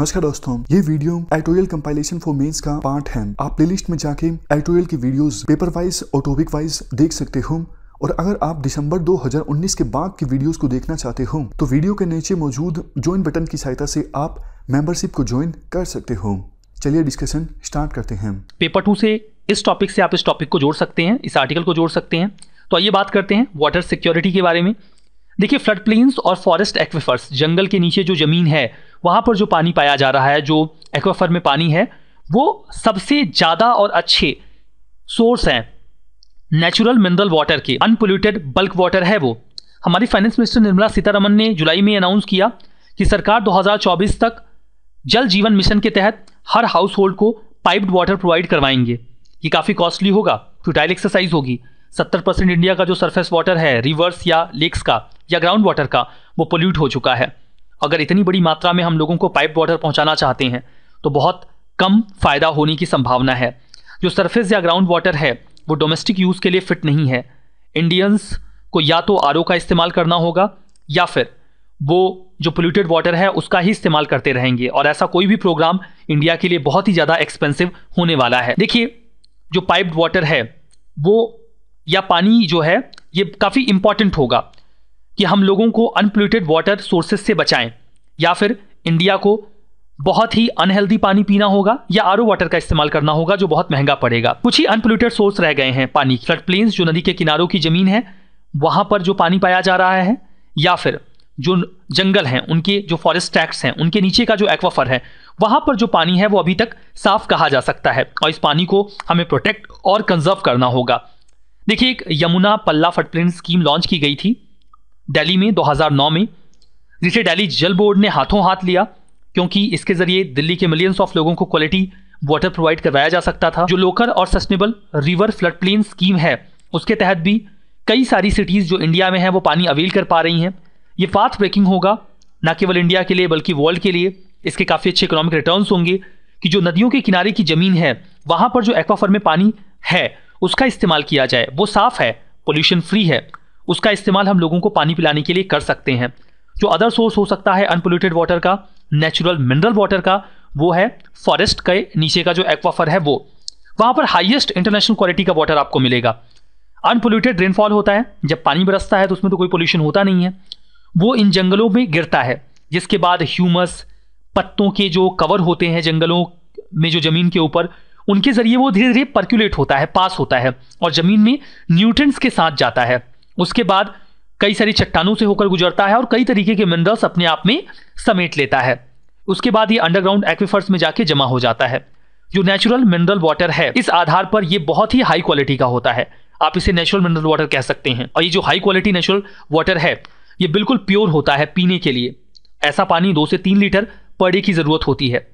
नमस्कार दोस्तों ये video editorial compilation for mains का पार्ट है आप प्लेलिस्ट में जाके एटोरियल की वीडियोस पेपर वाइज और टॉपिक वाइज देख सकते हो और अगर आप दिसंबर 2019 के बाद की वीडियोस को देखना चाहते हो तो वीडियो के नीचे मौजूद ज्वाइन बटन की सहायता से आप मेंबरशिप को ज्वाइन कर सकते हो चलिए डिस्कशन स्टार्ट करते हैं पेपर टू से इस टॉपिक से आप इस टॉपिक को जोड़ सकते हैं इस आर्टिकल को जोड़ सकते हैं तो आइए बात करते हैं वाटर सिक्योरिटी के बारे में देखिए फ्लड प्लेन्स और फॉरेस्ट एक्वेफर्स जंगल के नीचे जो जमीन है वहाँ पर जो पानी पाया जा रहा है जो एक्वाफर में पानी है वो सबसे ज़्यादा और अच्छे सोर्स हैं नेचुरल मिनरल वाटर के अनपोल्यूटेड बल्क वाटर है वो हमारी फाइनेंस मिनिस्टर निर्मला सीतारमन ने जुलाई में अनाउंस किया कि सरकार 2024 तक जल जीवन मिशन के तहत हर हाउस होल्ड को पाइप्ड वाटर प्रोवाइड करवाएंगे ये काफ़ी कॉस्टली होगा फ्यूटाइल एक्सरसाइज होगी 70 परसेंट इंडिया का जो सरफेस वाटर है रिवर्स या लेक्स का या ग्राउंड वाटर का वो पोल्यूट हो चुका है अगर इतनी बड़ी मात्रा में हम लोगों को पाइप वाटर पहुंचाना चाहते हैं तो बहुत कम फ़ायदा होने की संभावना है जो सरफेस या ग्राउंड वाटर है वो डोमेस्टिक यूज़ के लिए फ़िट नहीं है इंडियंस को या तो आर का इस्तेमाल करना होगा या फिर वो जो पोल्यूटेड वाटर है उसका ही इस्तेमाल करते रहेंगे और ऐसा कोई भी प्रोग्राम इंडिया के लिए बहुत ही ज़्यादा एक्सपेंसिव होने वाला है देखिए जो पाइप्ड वाटर है वो या पानी जो है ये काफ़ी इंपॉर्टेंट होगा कि हम लोगों को अनपोल्यूटेड वाटर सोर्सेस से बचाएं या फिर इंडिया को बहुत ही अनहेल्दी पानी पीना होगा या आर वाटर का इस्तेमाल करना होगा जो बहुत महंगा पड़ेगा कुछ ही अनपोल्यूटेड सोर्स रह गए हैं पानी फ्लड प्लेन्स जो नदी के किनारों की जमीन है वहां पर जो पानी पाया जा रहा है या फिर जो जंगल हैं उनके जो फॉरेस्ट ट्रैक्ट्स हैं उनके नीचे का जो एक्वाफर है वहां पर जो पानी है वो अभी तक साफ कहा जा सकता है और इस पानी को हमें प्रोटेक्ट और कंजर्व करना होगा देखिए एक यमुना पल्ला फटप्लेन स्कीम लॉन्च की गई थी दिल्ली में 2009 में जिसे दिल्ली जल बोर्ड ने हाथों हाथ लिया क्योंकि इसके जरिए दिल्ली के मिलियंस ऑफ लोगों को क्वालिटी वाटर प्रोवाइड करवाया जा सकता था जो लोकल और sustainable river flood plain scheme है उसके तहत भी कई सारी सिटीज़ जो इंडिया में हैं वो पानी अवेल कर पा रही हैं ये पाथ ब्रेकिंग होगा ना केवल इंडिया के लिए बल्कि वर्ल्ड के लिए इसके काफ़ी अच्छे इकोनॉमिक रिटर्न्स होंगे कि जो नदियों के किनारे की ज़मीन है वहाँ पर जो एक्वाफर में पानी है उसका इस्तेमाल किया जाए वो साफ़ है पोल्यूशन फ्री है उसका इस्तेमाल हम लोगों को पानी पिलाने के लिए कर सकते हैं जो अदर सोर्स हो सकता है अनपोल्यूटेड वाटर का नेचुरल मिनरल वाटर का वो है फॉरेस्ट के नीचे का जो एक्वाफर है वो वहाँ पर हाइएस्ट इंटरनेशनल क्वालिटी का वाटर आपको मिलेगा अनपोल्यूटेड रेनफॉल होता है जब पानी बरसता है तो उसमें तो कोई पोल्यूशन होता नहीं है वो इन जंगलों में गिरता है जिसके बाद ह्यूमस पत्तों के जो कवर होते हैं जंगलों में जो ज़मीन के ऊपर उनके ज़रिए वो धीरे धीरे परक्यूलेट होता है पास होता है और ज़मीन में न्यूट्रंस के साथ जाता है उसके बाद कई सारी चट्टानों से होकर गुजरता है और कई तरीके के मिनरल्स अपने आप में समेट लेता है उसके बाद ये अंडरग्राउंड एक्विफर्स में जाके जमा हो जाता है जो नेचुरल मिनरल वाटर है इस आधार पर यह बहुत ही हाई क्वालिटी का होता है आप इसे नेचुरल मिनरल वाटर कह सकते हैं और ये जो हाई क्वालिटी नेचुरल वाटर है ये बिल्कुल प्योर होता है पीने के लिए ऐसा पानी दो से तीन लीटर पर डे की ज़रूरत होती है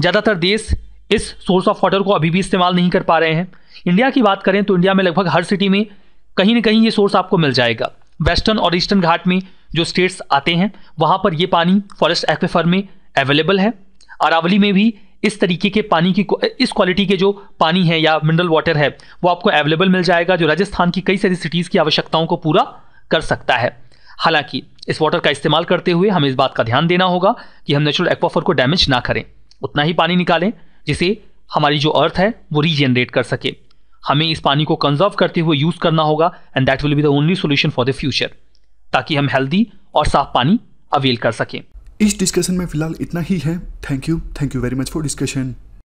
ज़्यादातर देश इस सोर्स ऑफ वाटर को अभी भी इस्तेमाल नहीं कर पा रहे हैं इंडिया की बात करें तो इंडिया में लगभग हर सिटी में कहीं ना कहीं ये सोर्स आपको मिल जाएगा वेस्टर्न और ईस्टर्न घाट में जो स्टेट्स आते हैं वहाँ पर ये पानी फॉरेस्ट एक्वेफर में अवेलेबल है अरावली में भी इस तरीके के पानी की इस क्वालिटी के जो पानी है या मिनरल वाटर है वो आपको अवेलेबल मिल जाएगा जो राजस्थान की कई सारी सिटीज़ की आवश्यकताओं को पूरा कर सकता है हालांकि इस वाटर का इस्तेमाल करते हुए हमें इस बात का ध्यान देना होगा कि हम नेचुरल एक्वाफर को डैमेज ना करें उतना ही पानी निकालें जिसे हमारी जो अर्थ है वो रीजनरेट कर सके हमें इस पानी को कंजर्व करते हुए यूज करना होगा and that will be the only solution for the future ताकि हम हेल्दी और साफ पानी अवेल कर सकें इस डिस्कशन में फिलहाल इतना ही है thank you thank you very much for discussion